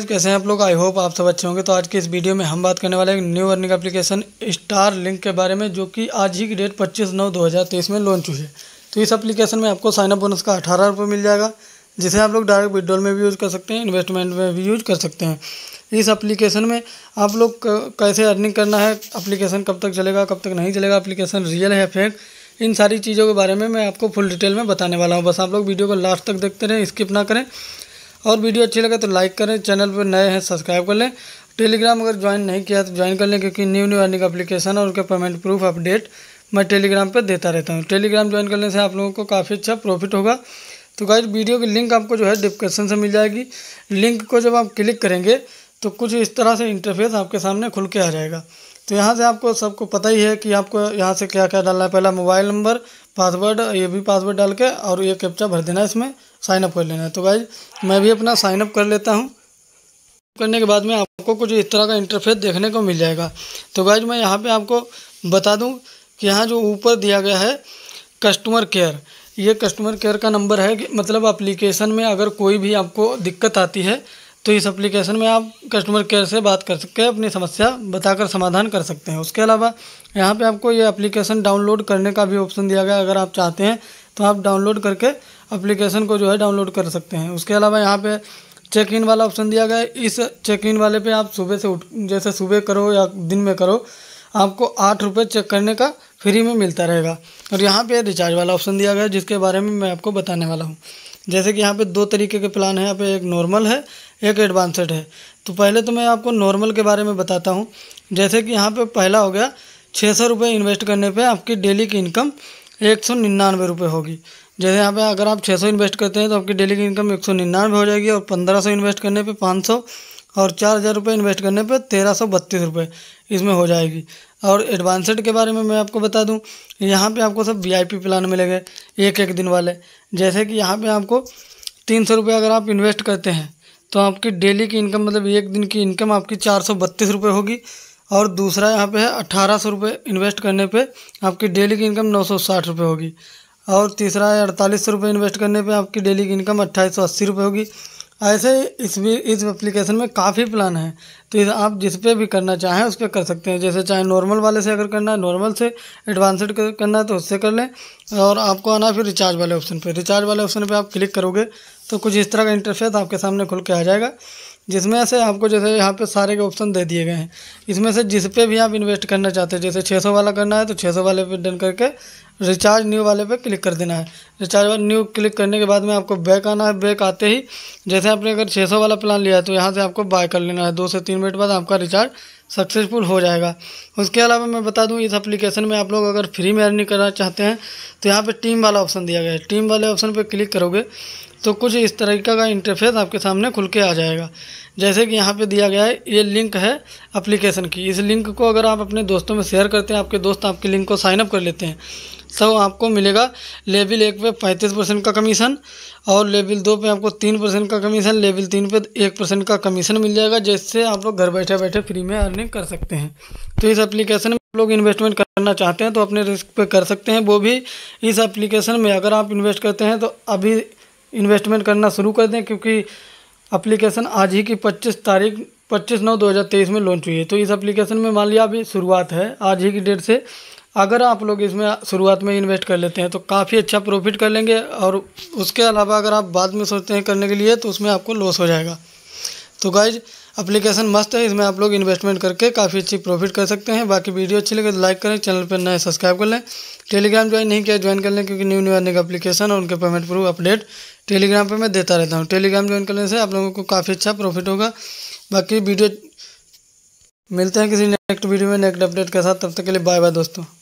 आज कैसे हैं आप लोग आई होप आप सब अच्छे होंगे तो आज के इस वीडियो में हम बात करने वाले हैं new earning application Starlink के बारे में जो कि आज ही की डेट 25 नौ 2023 में लॉन्च हुई है तो इस एप्लीकेशन में आपको साइनअप बोनस का अठारह रुपये मिल जाएगा जिसे आप लोग डायरेक्ट विड्रॉल में भी यूज़ कर सकते हैं इन्वेस्टमेंट में भी यूज़ कर सकते हैं इस अप्लीकेशन में आप लोग कैसे अर्निंग करना है अप्लीकेशन कब तक चलेगा कब तक नहीं चलेगा एप्लीकेशन रियल है फेक इन सारी चीज़ों के बारे में मैं आपको फुल डिटेल में बताने वाला हूँ बस आप लोग वीडियो को लास्ट तक देखते रहें स्किप ना करें और वीडियो अच्छी लगे तो लाइक करें चैनल पर नए हैं सब्सक्राइब कर लें टेलीग्राम अगर ज्वाइन नहीं किया तो ज्वाइन कर लें क्योंकि न्यू न्यू अर्निंग अपलीकेशन और उनका पेमेंट प्रूफ अपडेट मैं टेलीग्राम पर देता रहता हूँ टेलीग्राम ज्वाइन करने से आप लोगों को काफ़ी अच्छा प्रॉफिट होगा तो गाइज वीडियो की लिंक आपको जो है डिस्क्रिप्शन से मिल जाएगी लिंक को जब आप क्लिक करेंगे तो कुछ इस तरह से इंटरफेस आपके सामने खुल के आ जाएगा तो यहाँ से आपको सबको पता ही है कि आपको यहाँ से क्या क्या डालना है पहला मोबाइल नंबर पासवर्ड ये भी पासवर्ड डाल के और ये कैप्चा भर देना है इसमें साइनअप कर लेना है तो गाइज मैं भी अपना साइनअप कर लेता हूँ करने के बाद में आपको कुछ इस तरह का इंटरफेस देखने को मिल जाएगा तो गाइज मैं यहाँ पर आपको बता दूँ कि यहाँ जो ऊपर दिया गया है कस्टमर केयर ये कस्टमर केयर का नंबर है मतलब एप्लीकेशन में अगर कोई भी आपको दिक्कत आती है तो इस एप्लीकेशन में आप कस्टमर केयर से बात कर सकते हैं अपनी समस्या बताकर समाधान कर सकते हैं उसके अलावा यहाँ पे आपको ये एप्लीकेशन डाउनलोड करने का भी ऑप्शन दिया गया अगर आप चाहते हैं तो आप डाउनलोड करके एप्लीकेशन को जो है डाउनलोड कर सकते हैं उसके अलावा यहाँ पे चेक इन वाला ऑप्शन दिया गया है इस चेक इन वाले पर आप सुबह से उठ जैसे सुबह करो या दिन में करो आपको आठ रुपये चेक करने का फ्री में मिलता रहेगा और यहाँ पे रिचार्ज वाला ऑप्शन दिया गया है जिसके बारे में मैं आपको बताने वाला हूँ जैसे कि यहाँ पे दो तरीके के प्लान है यहाँ पे एक नॉर्मल है एक एडवांसड है तो पहले तो मैं आपको नॉर्मल के बारे में बताता हूँ जैसे कि यहाँ पे पहला हो गया छः सौ रुपये इन्वेस्ट करने पे आपकी डेली की इनकम एक सौ निन्यानवे रुपये होगी जैसे यहाँ पे अगर आप छः सौ इन्वेस्ट करते हैं तो आपकी डेली की इनकम एक सौ निन्यानवे हो जाएगी और पंद्रह सौ इन्वेस्ट करने पर पाँच सौ और चार हज़ार रुपये इन्वेस्ट करने पर तेरह सौ बत्तीस रुपये इसमें हो जाएगी और एडवांसड के बारे में मैं आपको बता दूं यहाँ पे आपको सब वीआईपी प्लान मिलेंगे एक एक दिन वाले जैसे कि यहाँ पे आपको तीन सौ रुपये अगर आप इन्वेस्ट करते हैं तो आपकी डेली की इनकम मतलब एक दिन की इनकम आपकी चार सौ बत्तीस रुपये होगी और दूसरा यहाँ पे है अट्ठारह सौ रुपये इन्वेस्ट करने पर आपकी डेली की इनकम नौ सौ साठ रुपये होगी और तीसरा है अड़तालीस सौ रुपये इन्वेस्ट करने पर आपकी डेली की इनकम अट्ठाईस सौ अस्सी रुपये होगी ऐसे इस भी तो इस एप्लीकेशन में काफ़ी प्लान है तो आप जिस पे भी करना चाहें उस पर कर सकते हैं जैसे चाहे नॉर्मल वाले से अगर करना है नॉर्मल से एडवांसड करना है तो उससे कर लें और आपको आना फिर रिचार्ज वाले ऑप्शन पे रिचार्ज वाले ऑप्शन पे आप क्लिक करोगे तो कुछ इस तरह का इंटरफेस आपके सामने खुल के आ जाएगा जिसमें से आपको जैसे यहाँ पे सारे के ऑप्शन दे दिए गए हैं इसमें से जिस पे भी आप इन्वेस्ट करना चाहते हैं जैसे 600 वाला करना है तो 600 वाले पे डन करके रिचार्ज न्यू वाले पे क्लिक कर देना है रिचार्ज वाले न्यू क्लिक करने के बाद में आपको बैक आना है बैक आते ही जैसे आपने अगर छः वाला प्लान लिया है तो यहाँ से आपको बाय कर लेना है दो से तीन मिनट बाद आपका रिचार्ज सक्सेसफुल हो जाएगा उसके अलावा मैं बता दूँ इस अप्लीकेशन में आप लोग अगर फ्री में अर्निंग करना चाहते हैं तो यहाँ पर टीम वाला ऑप्शन दिया गया है टीम वाले ऑप्शन पर क्लिक करोगे तो कुछ इस तरीके का इंटरफेस आपके सामने खुल के आ जाएगा जैसे कि यहाँ पे दिया गया है ये लिंक है एप्लीकेशन की इस लिंक को अगर आप अपने दोस्तों में शेयर करते हैं आपके दोस्त आपके लिंक को साइनअप कर लेते हैं तो आपको मिलेगा लेवल एक पे पैंतीस परसेंट का कमीशन और लेवल दो पे आपको तीन परसेंट का कमीशन लेवल तीन पे एक परसेंट का कमीशन मिल जाएगा जिससे आप लोग घर बैठे बैठे फ्री में अर्निंग कर सकते हैं तो इस एप्लीकेशन में आप लोग इन्वेस्टमेंट करना चाहते हैं तो अपने रिस्क पे कर सकते हैं वो भी इस एप्लीकेशन में अगर आप इन्वेस्ट करते हैं तो अभी इन्वेस्टमेंट करना शुरू कर दें क्योंकि अप्लीकेशन आज ही की पच्चीस तारीख पच्चीस नौ 2023 में लॉन्च हुई है तो इस एप्लीकेशन में मान लिया अभी शुरुआत है आज ही की डेट से अगर आप लोग इसमें शुरुआत में इन्वेस्ट कर लेते हैं तो काफ़ी अच्छा प्रॉफिट कर लेंगे और उसके अलावा अगर आप बाद में सोचते हैं करने के लिए तो उसमें आपको लॉस हो जाएगा तो गाइज अप्लीकेशन मस्त है इसमें आप लोग इन्वेस्टमेंट करके काफ़ी अच्छी प्रॉफिट कर सकते हैं बाकी वीडियो अच्छी लगे तो लाइक करें चैनल पर नए सब्सक्राइब कर लें टेलीग्राम ज्वाइन नहीं किया ज्वाइन कर लें क्योंकि न्यू न्यू अर्निंग अप्लीकेशन और उनके पेमेंट प्रूफ अपडेट टेलीग्राम पे मैं देता रहता हूँ टेलीग्राम ज्वाइन करने से आप लोगों को काफ़ी अच्छा प्रॉफिट होगा बाकी वीडियो मिलते हैं किसी नेक्स्ट वीडियो में नेक्स्ट अपडेट के साथ तब तक के लिए बाय बाय दोस्तों